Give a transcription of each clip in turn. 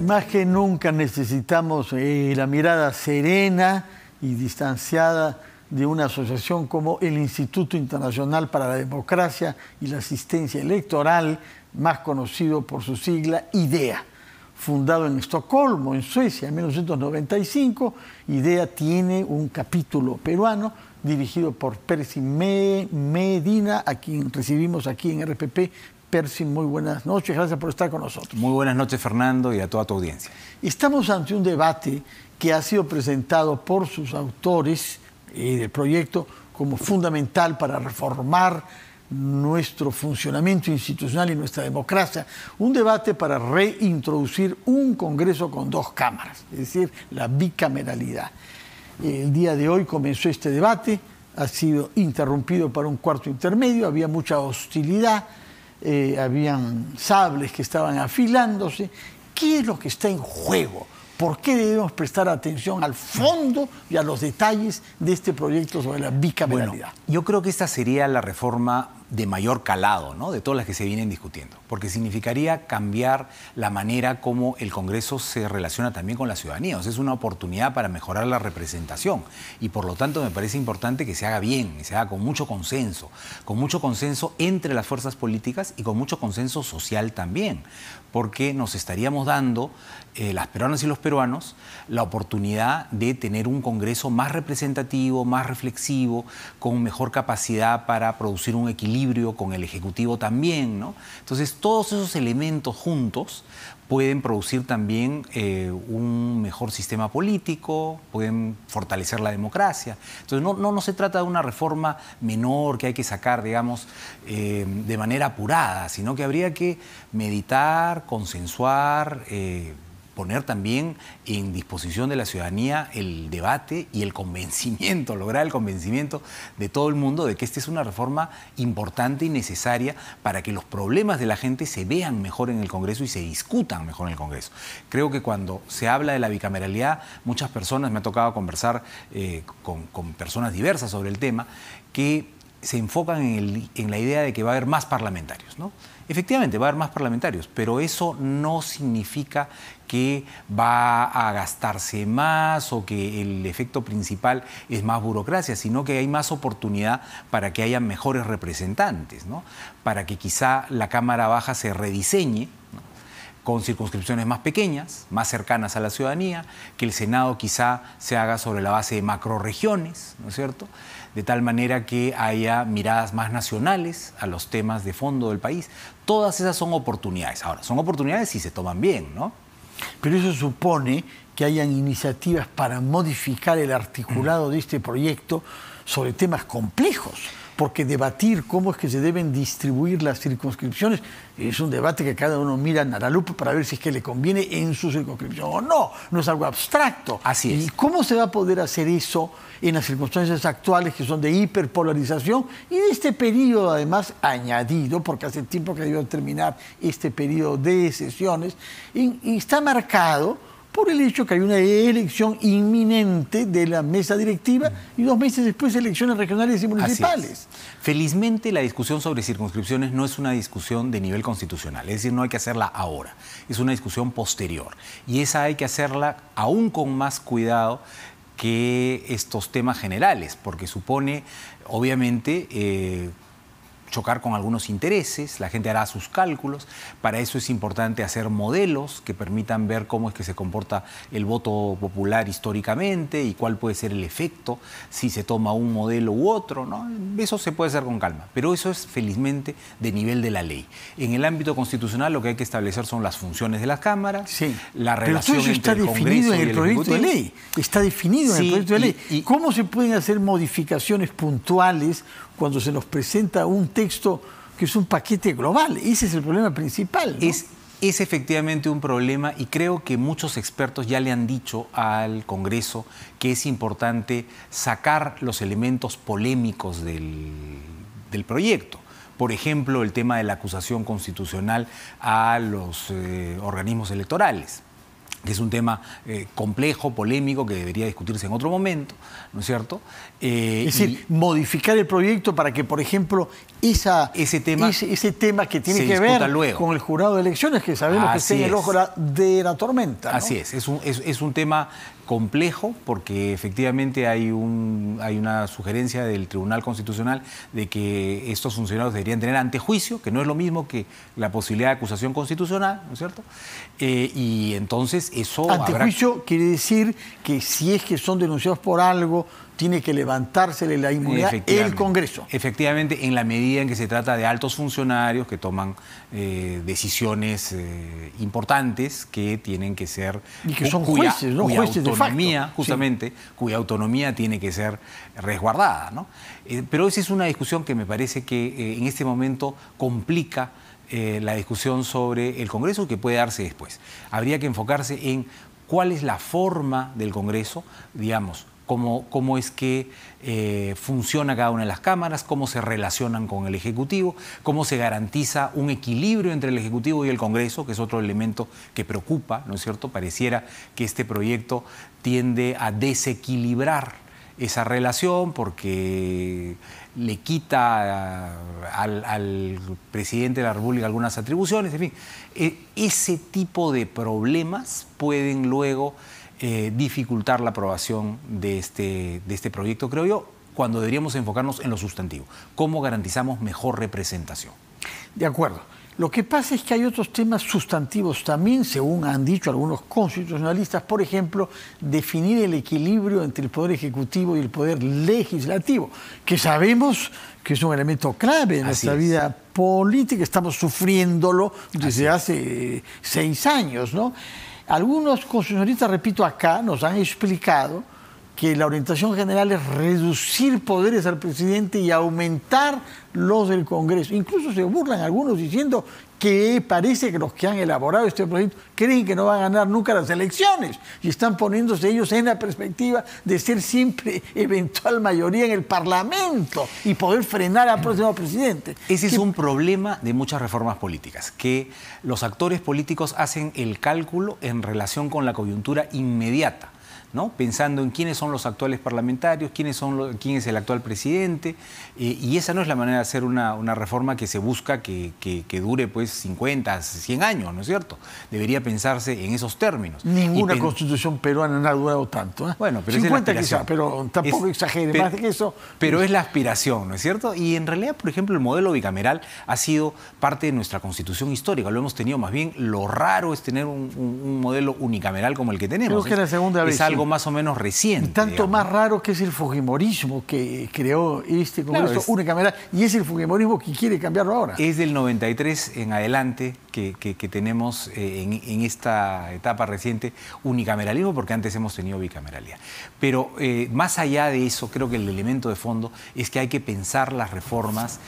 Más que nunca necesitamos eh, la mirada serena y distanciada de una asociación como el Instituto Internacional para la Democracia y la Asistencia Electoral, más conocido por su sigla IDEA. Fundado en Estocolmo, en Suecia, en 1995, IDEA tiene un capítulo peruano dirigido por Percy Medina, a quien recibimos aquí en RPP Persin, muy buenas noches, gracias por estar con nosotros. Muy buenas noches, Fernando, y a toda tu audiencia. Estamos ante un debate que ha sido presentado por sus autores del proyecto como fundamental para reformar nuestro funcionamiento institucional y nuestra democracia, un debate para reintroducir un Congreso con dos cámaras, es decir, la bicameralidad. El día de hoy comenzó este debate, ha sido interrumpido para un cuarto intermedio, había mucha hostilidad, eh, habían sables que estaban afilándose. ¿Qué es lo que está en juego? ¿Por qué debemos prestar atención al fondo y a los detalles de este proyecto sobre la bicameralidad? Bueno, yo creo que esta sería la reforma de mayor calado, ¿no? de todas las que se vienen discutiendo, porque significaría cambiar la manera como el Congreso se relaciona también con la ciudadanía. es una oportunidad para mejorar la representación y por lo tanto me parece importante que se haga bien, que se haga con mucho consenso, con mucho consenso entre las fuerzas políticas y con mucho consenso social también, porque nos estaríamos dando, eh, las peruanas y los peruanos, la oportunidad de tener un Congreso más representativo, más reflexivo, con mejor capacidad para producir un equilibrio con el Ejecutivo también, ¿no? Entonces, todos esos elementos juntos pueden producir también eh, un mejor sistema político, pueden fortalecer la democracia. Entonces, no, no, se trata de una reforma menor que hay que sacar, digamos, eh, de manera apurada, sino que habría que meditar, consensuar, eh, poner también en disposición de la ciudadanía el debate y el convencimiento, lograr el convencimiento de todo el mundo de que esta es una reforma importante y necesaria para que los problemas de la gente se vean mejor en el Congreso y se discutan mejor en el Congreso. Creo que cuando se habla de la bicameralidad, muchas personas, me ha tocado conversar eh, con, con personas diversas sobre el tema, que se enfocan en, la idea de que va a haber más parlamentarios, ¿no? Efectivamente, va a haber más parlamentarios, pero eso no significa que va a gastarse más o que el efecto principal es más burocracia, sino que hay más oportunidad para que haya mejores representantes, para que quizá la Cámara Baja se rediseñe con circunscripciones más pequeñas, más cercanas a la ciudadanía, que el Senado quizá se haga sobre la base de macroregiones, ¿no es cierto? de tal manera que haya miradas más nacionales a los temas de fondo del país. Todas esas son oportunidades. Ahora, son oportunidades si se toman bien, ¿no? Pero eso supone que hayan iniciativas para modificar el articulado de este proyecto sobre temas complejos porque debatir cómo es que se deben distribuir las circunscripciones es un debate que cada uno mira en la lupa para ver si es que le conviene en su circunscripción o no, no es algo abstracto. Así es. ¿Y cómo se va a poder hacer eso en las circunstancias actuales que son de hiperpolarización y de este periodo además añadido, porque hace tiempo que a terminar este periodo de sesiones, y está marcado por el hecho que hay una elección inminente de la mesa directiva y dos meses después elecciones regionales y municipales. Felizmente la discusión sobre circunscripciones no es una discusión de nivel constitucional, es decir, no hay que hacerla ahora, es una discusión posterior y esa hay que hacerla aún con más cuidado que estos temas generales, porque supone, obviamente, eh, chocar con algunos intereses, la gente hará sus cálculos, para eso es importante hacer modelos que permitan ver cómo es que se comporta el voto popular históricamente y cuál puede ser el efecto si se toma un modelo u otro, Eso se puede hacer con calma, pero eso es felizmente de nivel de la ley. En el ámbito constitucional lo que hay que establecer son las funciones de las cámaras, la relación está entre el en el, proyecto de ley. Está definido en el proyecto de ley. y... ¿Cómo se pueden hacer modificaciones puntuales cuando se nos presenta un texto que es un paquete global. Ese es el problema principal. Es, efectivamente un problema y creo que muchos expertos ya le han dicho al Congreso que es importante sacar los elementos polémicos del, proyecto. Por ejemplo, el tema de la acusación constitucional a los eh, organismos electorales que es un tema eh, complejo, polémico, que debería discutirse en otro momento, ¿no es cierto? Eh, es decir, modificar el proyecto para que, por ejemplo, esa, ese, tema ese, tema que tiene que ver con el jurado de elecciones, que sabemos que está en el ojo de la tormenta. Así es, es, es un tema complejo porque efectivamente hay, un, hay una sugerencia del Tribunal Constitucional de que estos funcionarios deberían tener antejuicio, que no es lo mismo que la posibilidad de acusación constitucional, ¿no es cierto? Eh, y entonces eso... Antejuicio quiere decir que si es que son denunciados por algo, tiene que levantársele la inmunidad el Congreso. Efectivamente, en la medida en que se trata de altos funcionarios que toman eh, decisiones eh, importantes que tienen que ser... Y que son cuya, jueces, ¿no? jueces autonomía, de facto. justamente, cuya autonomía tiene que ser resguardada, ¿no? Eh, pero esa es una discusión que me parece que en este momento complica la discusión sobre el Congreso que puede darse después. Habría que enfocarse en cuál es la forma del Congreso, digamos, cómo, es que eh, funciona cada una de las cámaras, cómo se relacionan con el Ejecutivo, cómo se garantiza un equilibrio entre el Ejecutivo y el Congreso, que es otro elemento que preocupa, ¿no es cierto? Pareciera que este proyecto tiende a desequilibrar esa relación porque le quita al, presidente de la República algunas atribuciones, en fin, eh, ese tipo de problemas pueden luego eh, dificultar la aprobación de este, de este proyecto, creo yo, cuando deberíamos enfocarnos en lo sustantivo. ¿Cómo garantizamos mejor representación? De acuerdo. Lo que pasa es que hay otros temas sustantivos también, según han dicho algunos constitucionalistas, por ejemplo, definir el equilibrio entre el poder ejecutivo y el poder legislativo, que sabemos que es un elemento clave en nuestra vida política, estamos sufriéndolo desde hace eh, seis años, ¿no? Algunos señoritas repito, acá nos han explicado que la orientación general es reducir poderes al presidente y aumentar los del Congreso. Incluso se burlan algunos diciendo que parece que los que han elaborado este proyecto creen que no van a ganar nunca las elecciones y están poniéndose ellos en la perspectiva de ser siempre eventual mayoría en el Parlamento y poder frenar al próximo presidente. Ese es un problema de muchas reformas políticas, que los actores políticos hacen el cálculo en relación con la coyuntura inmediata pensando en quiénes son los actuales parlamentarios, quiénes quién es el actual presidente, eh, y esa no es la manera de hacer una, reforma que se busca que, dure pues 50, 100 años, ¿no es cierto? Debería pensarse en esos términos. Ninguna constitución peruana no ha durado tanto. ¿eh? Bueno, pero 50 quizás, pero tampoco exagere, más que eso. Pero es la aspiración, ¿no es cierto? Y en realidad, por ejemplo, el modelo bicameral ha sido parte de nuestra constitución histórica, lo hemos tenido más bien, lo raro es tener un, modelo unicameral como el que tenemos. la segunda vez. algo más o menos reciente. tanto más raro que es el fujimorismo que creó este Congreso unicameral, y es el fujimorismo que quiere cambiarlo ahora. Es del 93 en adelante que, tenemos eh, en, esta etapa reciente unicameralismo, porque antes hemos tenido bicameralía. Pero eh, más allá de eso, creo que el elemento de fondo es que hay que pensar las reformas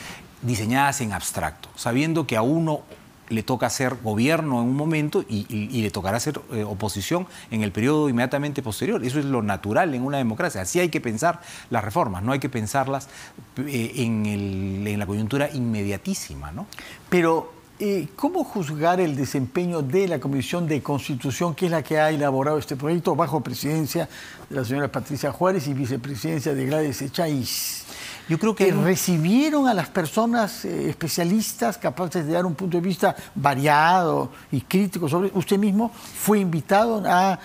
diseñadas en abstracto, sabiendo que a uno le toca hacer gobierno en un momento y, le tocará ser eh, oposición en el periodo inmediatamente posterior. Eso es lo natural en una democracia. Así hay que pensar las reformas, no hay que pensarlas eh, en, la coyuntura inmediatísima. Pero, eh, ¿cómo juzgar el desempeño de la Comisión de Constitución, que es la que ha elaborado este proyecto, bajo presidencia de la señora Patricia Juárez y vicepresidencia de Gladys Echáis? Yo creo que... recibieron a las personas eh, especialistas capaces de dar un punto de vista variado y crítico sobre... ¿Usted mismo fue invitado a eh,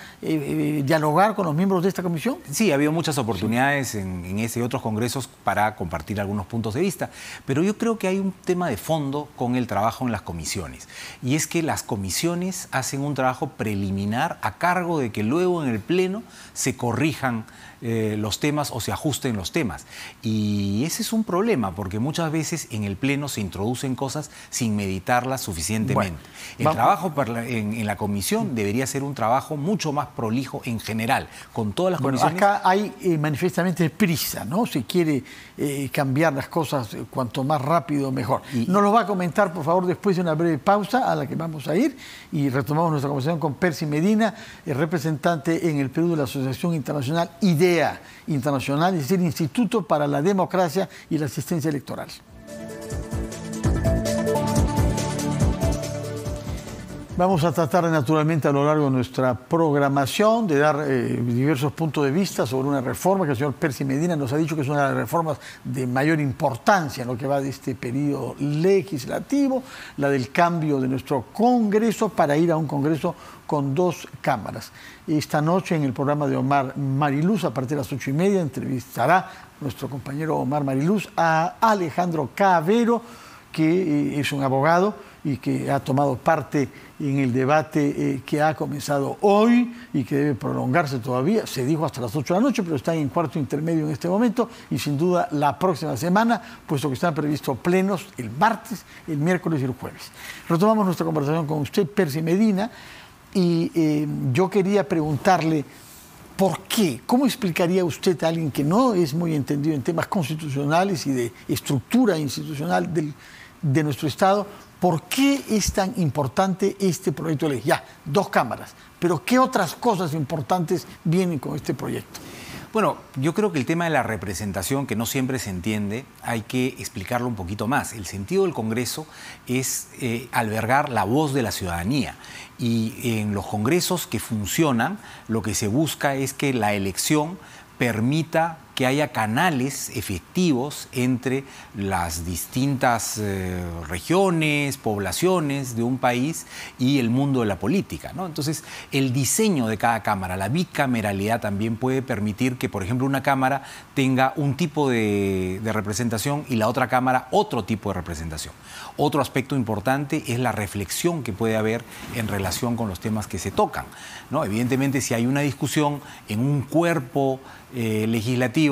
eh, dialogar con los miembros de esta comisión? Sí, ha habido muchas oportunidades en, en, ese y otros congresos para compartir algunos puntos de vista, pero yo creo que hay un tema de fondo con el trabajo en las comisiones, y es que las comisiones hacen un trabajo preliminar a cargo de que luego en el Pleno se corrijan eh, los temas o se ajusten los temas. Y ese es un problema, porque muchas veces en el Pleno se introducen cosas sin meditarlas suficientemente. el trabajo en, la comisión debería ser un trabajo mucho más prolijo en general, con todas las bueno, Acá hay eh, manifiestamente manifestamente prisa, ¿no? Se quiere eh, cambiar las cosas cuanto más rápido mejor. Nos lo va a comentar, por favor, después de una breve pausa a la que vamos a ir y retomamos nuestra conversación con Percy Medina, el representante en el Perú de la Asociación Internacional IDE Internacional, es el Instituto para la Democracia y la Asistencia Electoral. Vamos a tratar naturalmente a lo largo de nuestra programación de dar eh, diversos puntos de vista sobre una reforma que el señor Percy Medina nos ha dicho que es una de las reformas de mayor importancia en lo que va de este periodo legislativo, la del cambio de nuestro Congreso para ir a un Congreso con dos cámaras. Esta noche en el programa de Omar Mariluz, a partir de las ocho y media, entrevistará nuestro compañero Omar Mariluz a Alejandro Cavero, que eh, es un abogado y que ha tomado parte en el debate eh, que ha comenzado hoy y que debe prolongarse todavía. Se dijo hasta las 8 de la noche, pero están en cuarto intermedio en este momento y sin duda la próxima semana, puesto que están previstos plenos el martes, el miércoles y el jueves. Retomamos nuestra conversación con usted, Percy Medina, y eh, yo quería preguntarle... ¿Por qué? ¿Cómo explicaría usted a alguien que no es muy entendido en temas constitucionales y de estructura institucional del, de nuestro Estado, ¿por qué es tan importante este proyecto de ley? Ya, dos cámaras, pero ¿qué otras cosas importantes vienen con este proyecto? Bueno, yo creo que el tema de la representación, que no siempre se entiende, hay que explicarlo un poquito más. El sentido del Congreso es eh, albergar la voz de la ciudadanía y en los congresos que funcionan, lo que se busca es que la elección permita que haya canales efectivos entre las distintas eh, regiones, poblaciones de un país y el mundo de la política. Entonces, el diseño de cada cámara, la bicameralidad también puede permitir que, por ejemplo, una cámara tenga un tipo de, representación y la otra cámara otro tipo de representación. Otro aspecto importante es la reflexión que puede haber en relación con los temas que se tocan. ¿no? Evidentemente, si hay una discusión en un cuerpo eh, legislativo,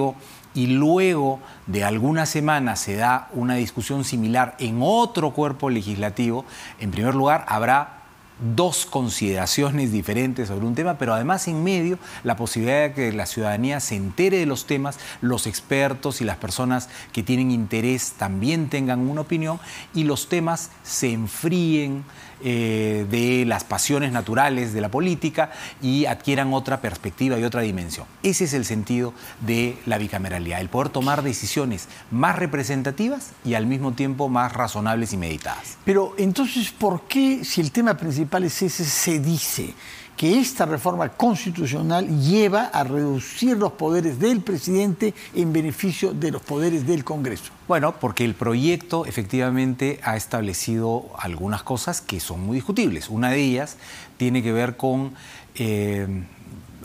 y luego de algunas semanas se da una discusión similar en otro cuerpo legislativo, en primer lugar habrá dos consideraciones diferentes sobre un tema, pero además en medio la posibilidad de que la ciudadanía se entere de los temas, los expertos y las personas que tienen interés también tengan una opinión y los temas se enfríen eh, de las pasiones naturales de la política y adquieran otra perspectiva y otra dimensión. Ese es el sentido de la bicameralidad, el poder tomar decisiones más representativas y al mismo tiempo más razonables y meditadas. Pero entonces, ¿por qué si el tema principal se dice que esta reforma constitucional lleva a reducir los poderes del presidente en beneficio de los poderes del Congreso. Bueno, porque el proyecto efectivamente ha establecido algunas cosas que son muy discutibles. Una de ellas tiene que ver con... Eh,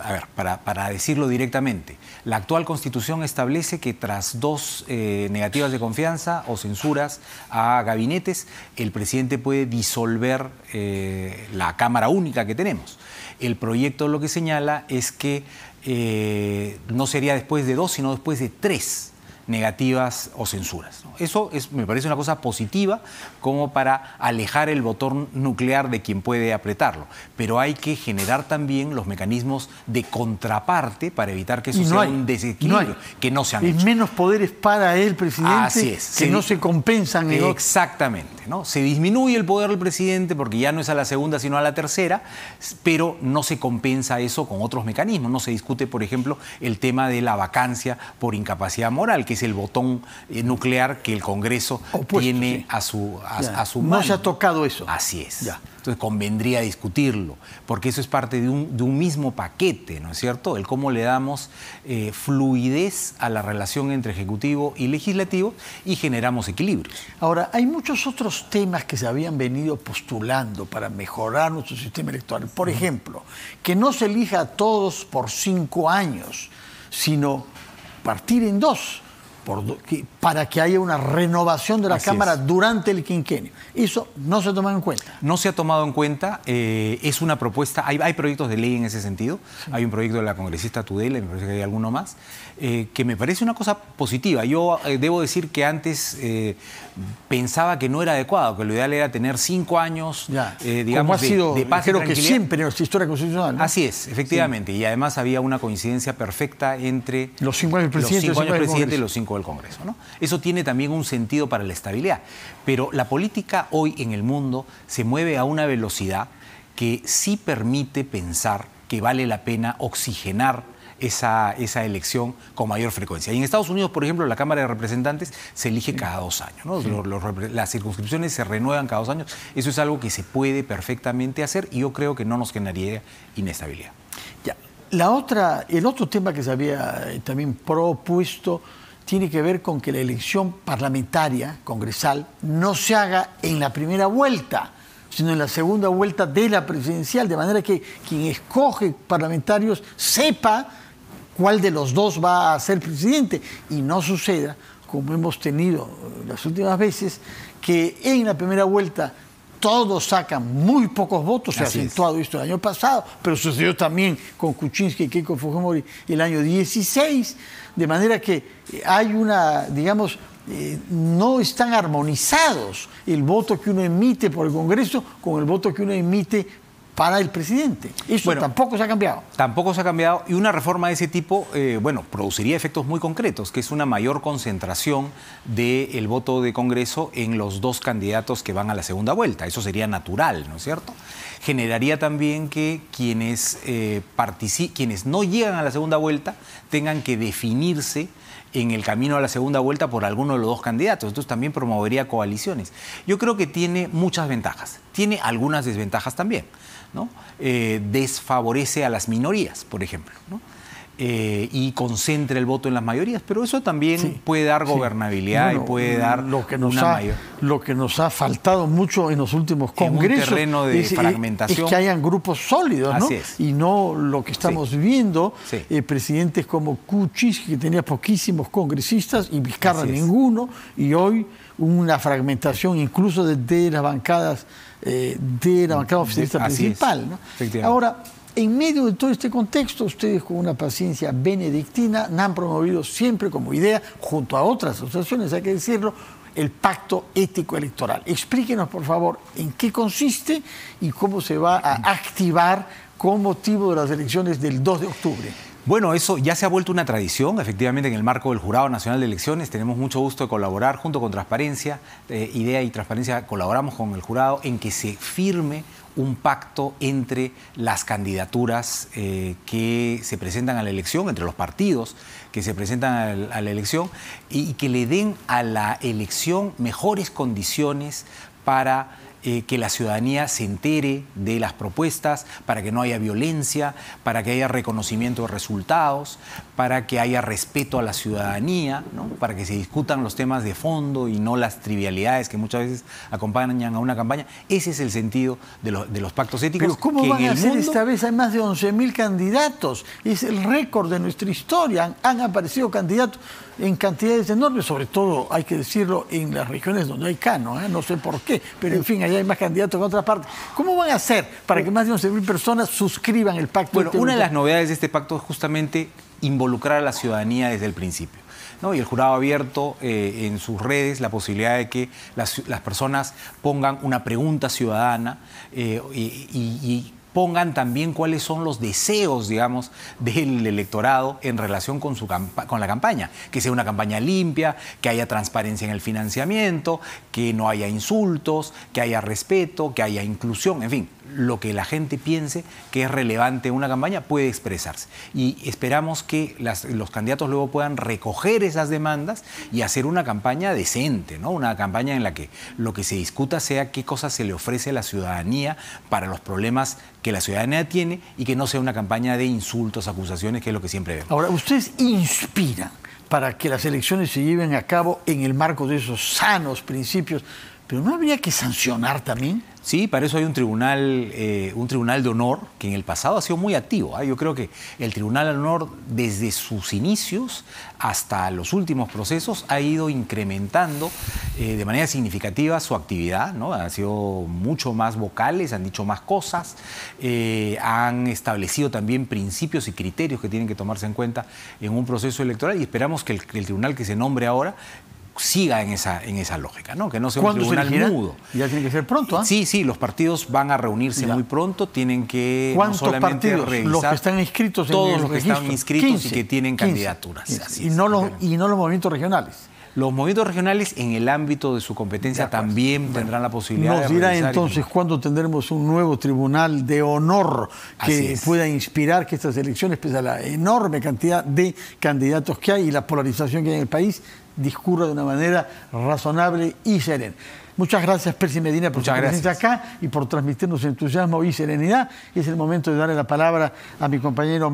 a ver, para, decirlo directamente, la actual constitución establece que tras dos eh, negativas de confianza o censuras a gabinetes, el presidente puede disolver eh, la Cámara Única que tenemos. El proyecto lo que señala es que eh, no sería después de dos, sino después de tres negativas o censuras. Eso es, me parece una cosa positiva como para alejar el botón nuclear de quien puede apretarlo, pero hay que generar también los mecanismos de contraparte para evitar que eso sea un desequilibrio, que no se menos poderes para el presidente Así es, que no se compensan. exactamente, ¿no? se disminuye el poder del presidente porque ya no es a la segunda sino a la tercera, pero no se compensa eso con otros mecanismos. No se discute, por ejemplo, el tema de la vacancia por incapacidad moral, que es el botón eh, nuclear que el Congreso tiene a su, a, su mano. No se ha tocado eso. Así es. Entonces convendría discutirlo, porque eso es parte de un, mismo paquete, ¿no es cierto? El cómo le damos eh, fluidez a la relación entre Ejecutivo y Legislativo y generamos equilibrio. Ahora, hay muchos otros temas que se habían venido postulando para mejorar nuestro sistema electoral. Por ejemplo, que no se elija a todos por cinco años, sino partir en dos para que haya una renovación de la Cámara durante el quinquenio. Eso no se ha tomado en cuenta. No se ha tomado en cuenta, eh, es una propuesta, hay, proyectos de ley en ese sentido, hay un proyecto de la congresista Tudela, me parece que hay alguno más, eh, que me parece una cosa positiva. Yo eh, debo decir que antes pensaba que no era adecuado, que lo ideal era tener cinco años, digamos, de, sido, de paz Creo que siempre en nuestra historia constitucional. Así es, efectivamente, y además había una coincidencia perfecta entre los cinco años del presidente, los cinco años del Congreso. Eso tiene también un sentido para la estabilidad. Pero la política hoy en el mundo se mueve a una velocidad que sí permite pensar que vale la pena oxigenar esa, elección con mayor frecuencia. Y en Estados Unidos, por ejemplo, la Cámara de Representantes se elige cada dos años. las circunscripciones se renuevan cada dos años. Eso es algo que se puede perfectamente hacer y yo creo que no nos generaría inestabilidad. Ya. La otra, el otro tema que se había eh, también propuesto tiene que ver con que la elección parlamentaria, congresal, no se haga en la primera vuelta, sino en la segunda vuelta de la presidencial, de manera que quien escoge parlamentarios sepa cuál de los dos va a ser presidente y no suceda, como hemos tenido eh, las últimas veces, que en la primera vuelta todos sacan muy pocos votos, se ha acentuado esto el año pasado, pero sucedió también con Kuczynski y Keiko Fujimori el año 16, de manera que eh, hay una, digamos, eh, no están armonizados el voto que uno emite por el Congreso con el voto que uno emite para el presidente. Eso tampoco se ha cambiado. Tampoco se ha cambiado y una reforma de ese tipo, eh, bueno, produciría efectos muy concretos, que es una mayor concentración del voto de Congreso en los dos candidatos que van a la segunda vuelta. Eso sería natural, ¿no es cierto? Generaría también que quienes, eh, quienes no llegan a la segunda vuelta tengan que definirse en el camino a la segunda vuelta por alguno de los dos candidatos. Entonces también promovería coaliciones. Yo creo que tiene muchas ventajas. Tiene algunas desventajas también. Eh, desfavorece a las minorías, por ejemplo, eh, y concentra el voto en las mayorías, pero eso también puede dar gobernabilidad y puede dar lo que nos ha, Lo que nos ha faltado mucho en los últimos congresos. un terreno de eh, fragmentación. Es que hayan grupos sólidos, Y no lo que estamos viendo presidentes como kuchis que tenía poquísimos congresistas, y Vizcarra ninguno, y hoy una fragmentación incluso de las bancadas eh, de la bancada oficialista principal. Ahora, en medio de todo este contexto, ustedes con una paciencia benedictina han promovido siempre como idea, junto a otras asociaciones, hay que decirlo, el pacto ético electoral. Explíquenos, por favor, en qué consiste y cómo se va a activar con motivo de las elecciones del 2 de octubre. Bueno, eso ya se ha vuelto una tradición, efectivamente, en el marco del Jurado Nacional de Elecciones. Tenemos mucho gusto de colaborar junto con Transparencia, eh, Idea y Transparencia, colaboramos con el jurado en que se firme un pacto entre las candidaturas eh, que se presentan a la elección, entre los partidos que se presentan a la elección, y que le den a la elección mejores condiciones para eh, que la ciudadanía se entere de las propuestas, para que no haya violencia, para que haya reconocimiento de resultados, para que haya respeto a la ciudadanía, para que se discutan los temas de fondo y no las trivialidades que muchas veces acompañan a una campaña. Ese es el sentido de, los pactos éticos. Pero ¿cómo que a ser esta vez? Hay más de 11.000 candidatos. Es el récord de nuestra historia. Han, aparecido candidatos en cantidades enormes, sobre todo, hay que decirlo, en las regiones donde hay cano. ¿eh? No sé por qué, pero en fin, hay hay más candidatos en otras partes. ¿Cómo van a hacer para que más de 11.000 personas suscriban el pacto? Bueno, una de las novedades de este pacto es justamente involucrar a la ciudadanía desde el principio. ¿no? Y el jurado abierto eh, en sus redes la posibilidad de que las, personas pongan una pregunta ciudadana eh, y pongan también cuáles son los deseos, digamos, del electorado en relación con, su con la campaña. Que sea una campaña limpia, que haya transparencia en el financiamiento, que no haya insultos, que haya respeto, que haya inclusión, en fin, lo que la gente piense que es relevante en una campaña puede expresarse. Y esperamos que los candidatos luego puedan recoger esas demandas y hacer una campaña decente, ¿no? una campaña en la que lo que se discuta sea qué cosas se le ofrece a la ciudadanía para los problemas que la ciudadanía tiene y que no sea una campaña de insultos, acusaciones, que es lo que siempre vemos. Ahora, ustedes inspiran para que las elecciones se lleven a cabo en el marco de esos sanos principios pero ¿no habría que sancionar también? Sí, para eso hay un tribunal, eh, un tribunal de honor que en el pasado ha sido muy activo. ¿ah? Yo creo que el tribunal de honor, desde sus inicios hasta los últimos procesos, ha ido incrementando eh, de manera significativa su actividad. ¿no? Han sido mucho más vocales, han dicho más cosas, eh, han establecido también principios y criterios que tienen que tomarse en cuenta en un proceso electoral y esperamos que el tribunal que se nombre ahora siga en esa, en esa lógica, ¿no? Que no sea un tribunal mudo. Ya tiene que ser pronto, ¿ah? Sí, sí, los partidos van a reunirse muy pronto, tienen que ¿Cuántos partidos? los que están inscritos en todos los que están inscritos y que tienen candidaturas. y, no los, y no los movimientos regionales. Los movimientos regionales en el ámbito de su competencia también tendrán la posibilidad de... Nos dirá entonces cuándo tendremos un nuevo tribunal de honor que pueda inspirar que estas elecciones, pese a la enorme cantidad de candidatos que hay y la polarización que hay en el país, discurra de una manera razonable y serena. Muchas gracias, Percy Medina, por estar su acá y por transmitirnos entusiasmo y serenidad. Es el momento de darle la palabra a mi compañero.